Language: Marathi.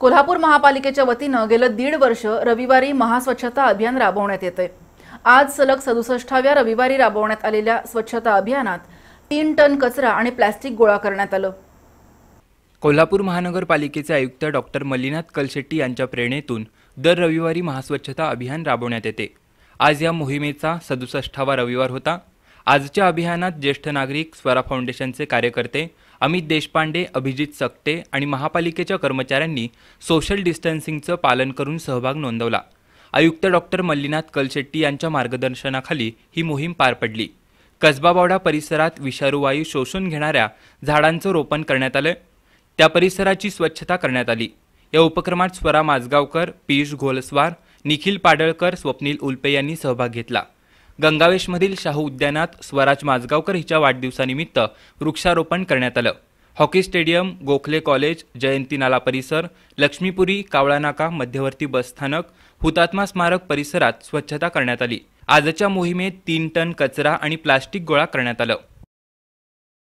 कोल्हापूर महापालिकेच्या वतीनं गेलं दीड वर्ष रविवारी महास्वच्छता अभियान राबवण्यात येते आज सलग सदुसष्टाव्या रविवारी राबवण्यात आलेल्या स्वच्छता अभियानात तीन टन कचरा आणि प्लॅस्टिक गोळा करण्यात आलं कोल्हापूर महानगरपालिकेचे आयुक्त डॉक्टर मल्लीनाथ कलशेट्टी यांच्या प्रेरणेतून दर रविवारी महास्वच्छता अभियान राबवण्यात येते आज या मोहिमेचा सदुसष्टावा रविवार होता आजच्या अभियानात ज्येष्ठ नागरिक स्वरा फाउंडेशनचे कार्यकर्ते अमित देशपांडे अभिजित सक्ते आणि महापालिकेच्या कर्मचाऱ्यांनी सोशल डिस्टन्सिंगचं पालन करून सहभाग नोंदवला आयुक्त डॉक्टर मल्लीनाथ कलशेट्टी यांच्या मार्गदर्शनाखाली ही मोहीम पार पडली कसबाबावडा परिसरात वायू शोषून घेणाऱ्या झाडांचं रोपण करण्यात आलं त्या परिसराची स्वच्छता करण्यात आली या उपक्रमात स्वरा माजगावकर पियुष घोलस्वार निखिल पाडळकर स्वप्नील उल्पे यांनी सहभाग घेतला गंगावेशमधील शाहू उद्यानात स्वराज माजगावकर हिच्या वाढदिवसानिमित्त वृक्षारोपण करण्यात आलं hockey stadium Gokhale college Jayanti Nala परिसर लक्ष्मीपुरी कावळानाका मध्यवर्ती बसस्थानक हुतात्मा स्मारक परिसरात स्वच्छता करण्यात आली आजच्या मोहिमेत तीन टन कचरा आणि प्लास्टिक गोळा करण्यात आलं